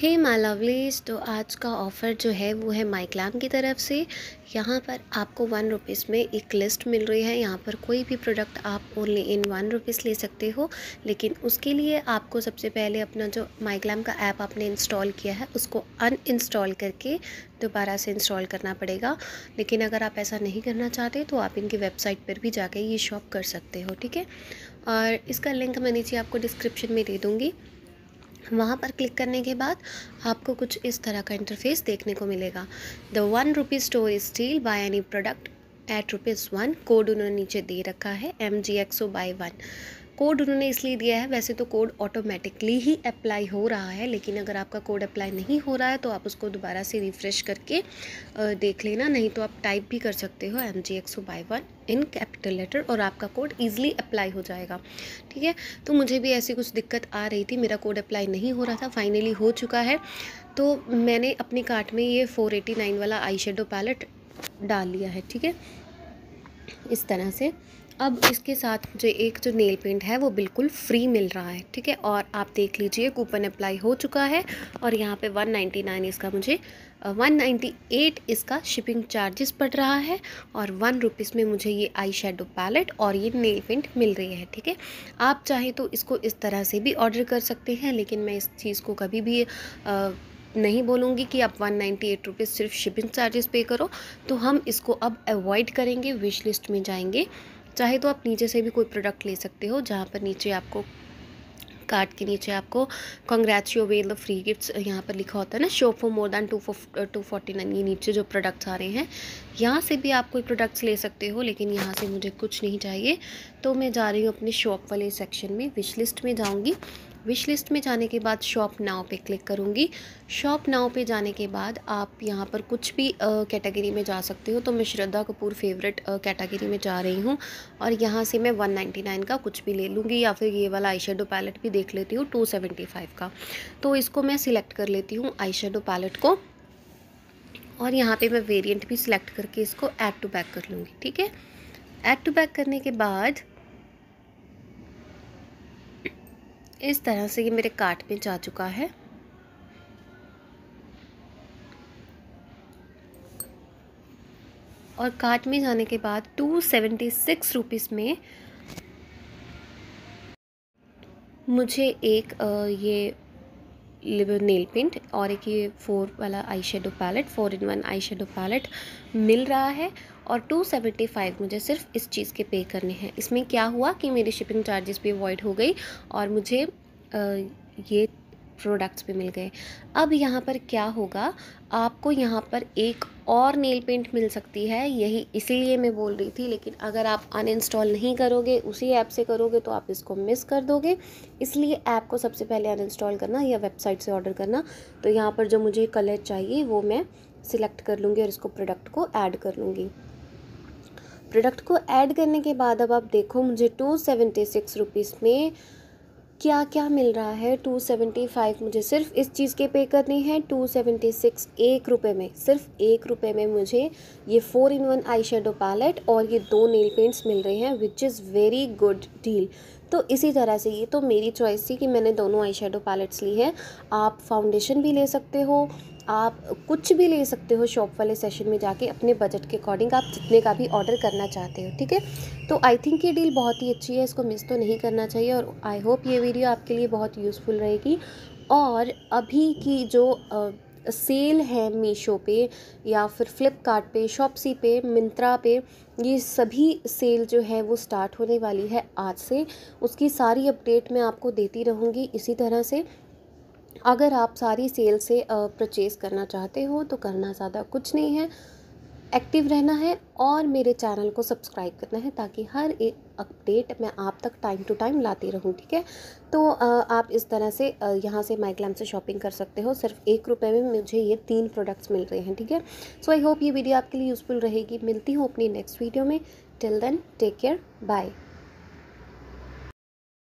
हे माई lovelies तो आज का ऑफ़र जो है वो है माइक्लाम की तरफ से यहाँ पर आपको वन रुपीज़ में एक लिस्ट मिल रही है यहाँ पर कोई भी प्रोडक्ट आप ओनली इन वन रुपीज़ ले सकते हो लेकिन उसके लिए आपको सबसे पहले अपना जो माइक्लाम का ऐप आपने इंस्टॉल किया है उसको अनइंस्टॉल करके दोबारा से इंस्टॉल करना पड़ेगा लेकिन अगर आप ऐसा नहीं करना चाहते तो आप इनकी वेबसाइट पर भी जाके ये शॉप कर सकते हो ठीक है और इसका लिंक मैं नीचे आपको डिस्क्रिप्शन में दे दूँगी वहाँ पर क्लिक करने के बाद आपको कुछ इस तरह का इंटरफेस देखने को मिलेगा the one rupees store is steal buy any product at rupees one code उन्होंने नीचे दे रखा है M G X by one code उन्होंने इसलिए दिया है वैसे तो कोड ऑटोमेटिकली ही अप्लाई हो रहा है लेकिन अगर आपका कोड अप्लाई नहीं हो रहा है तो आप उसको दोबारा से रिफ़्रेश करके देख लेना नहीं तो आप टाइप भी कर सकते हो M G X by one in capital letter और आपका कोड ईजिली अप्लाई हो जाएगा ठीक है तो मुझे भी ऐसी कुछ दिक्कत आ रही थी मेरा कोड अप्लाई नहीं हो रहा था फाइनली हो चुका है तो मैंने अपने कार्ट में ये फ़ोर एटी नाइन वाला आई शेडो पैलेट डाल लिया है ठीक है इस तरह से अब इसके साथ मुझे एक जो नेल पेंट है वो बिल्कुल फ्री मिल रहा है ठीक है और आप देख लीजिए कूपन अप्लाई हो चुका है और यहाँ पे 199 इसका मुझे 198 इसका शिपिंग चार्जेस पड़ रहा है और वन रुपीज़ में मुझे ये आई शेडो पैलेट और ये नेल पेंट मिल रही है ठीक है आप चाहें तो इसको इस तरह से भी ऑर्डर कर सकते हैं लेकिन मैं इस चीज़ को कभी भी आ, नहीं बोलूँगी कि आप वन नाइन्टी एट रुपीज़ सिर्फ शिपिंग चार्जेस पे करो तो हम इसको अब अवॉइड करेंगे विश लिस्ट में जाएंगे चाहे तो आप नीचे से भी कोई प्रोडक्ट ले सकते हो जहाँ पर नीचे आपको कार्ड के नीचे आपको congrats you way the free gifts यहाँ पर लिखा होता है ना show for more than two two forty nine ये नीचे जो प्रोडक्ट्स आ रहे हैं यहाँ से भी आप कोई प्रोडक्ट्स ले सकते हो लेकिन यहाँ से मुझे कुछ नहीं चाहिए तो मैं जा रही हूँ अपने शॉप वाले सेक्शन में विश लिस्ट में जाऊँगी विश लिस्ट में जाने के बाद शॉप नाव पे क्लिक करूँगी शॉप नाव पे जाने के बाद आप यहाँ पर कुछ भी कैटेगरी में जा सकते हो तो मैं श्रद्धा कपूर फेवरेट कैटेगरी में जा रही हूँ और यहाँ से मैं 199 का कुछ भी ले लूँगी या फिर ये वाला आई पैलेट भी देख लेती हूँ टू का तो इसको मैं सिलेक्ट कर लेती हूँ आई पैलेट को और यहाँ पर मैं वेरियंट भी सिलेक्ट करके इसको ऐड टू बैक कर लूँगी ठीक है ऐड टू बैक करने के बाद इस तरह से ये मेरे काट में जा चुका है और काट में जाने के बाद टू सेवेंटी सिक्स रुपीज़ में मुझे एक ये नेल पेंट और एक ये फोर वाला eye shadow palette four in one eye shadow palette मिल रहा है और टू सेवेंटी फाइव मुझे सिर्फ इस चीज़ के पे करने हैं इसमें क्या हुआ कि मेरी शिपिंग चार्जेस भी अवॉइड हो गई और मुझे ये प्रोडक्ट्स भी मिल गए अब यहाँ पर क्या होगा आपको यहाँ पर एक और नेल पेंट मिल सकती है यही इसीलिए मैं बोल रही थी लेकिन अगर आप अनइंस्टॉल नहीं करोगे उसी ऐप से करोगे तो आप इसको मिस कर दोगे इसलिए ऐप को सबसे पहले अनइंस्टॉल करना या वेबसाइट से ऑर्डर करना तो यहाँ पर जो मुझे कलर चाहिए वो मैं सिलेक्ट कर लूँगी और इसको प्रोडक्ट को ऐड कर लूँगी प्रोडक्ट को ऐड करने के बाद अब आप देखो मुझे टू सेवेंटी सिक्स रुपीज़ में क्या क्या मिल रहा है टू सेवेंटी फाइव मुझे सिर्फ इस चीज़ के पे करने हैं टू सेवेंटी सिक्स एक रुपये में सिर्फ एक रुपये में मुझे ये four in one eye shadow palette और ये दो नेल पेंट्स मिल रहे हैं which is very good deal तो इसी तरह से ये तो मेरी चॉइस थी कि मैंने दोनों आई शेडो पैलेट्स ली है आप फाउंडेशन भी ले सकते हो आप कुछ भी ले सकते हो शॉप वाले सेशन में जाके अपने बजट के अकॉर्डिंग आप जितने का भी ऑर्डर करना चाहते हो ठीक है तो आई थिंक ये डील बहुत ही अच्छी है इसको मिस तो नहीं करना चाहिए और आई होप ये वीडियो आपके लिए बहुत यूज़फुल रहेगी और अभी की जो आ, सेल है मीशो पे या फिर फ्लिपकार्ट शॉपसी पे मिंत्रा पे ये सभी सेल जो है वो स्टार्ट होने वाली है आज से उसकी सारी अपडेट मैं आपको देती रहूँगी इसी तरह से अगर आप सारी सेल से परचेज़ करना चाहते हो तो करना ज़्यादा कुछ नहीं है एक्टिव रहना है और मेरे चैनल को सब्सक्राइब करना है ताकि हर एक अपडेट मैं आप तक टाइम टू टाइम लाती रहूं ठीक है तो आप इस तरह से यहाँ से माइग्लैम से शॉपिंग कर सकते हो सिर्फ एक रुपये में मुझे ये तीन प्रोडक्ट्स मिल रहे हैं ठीक है सो आई होप ये वीडियो आपके लिए यूज़फुल रहेगी मिलती हूँ अपनी नेक्स्ट वीडियो में till then take care bye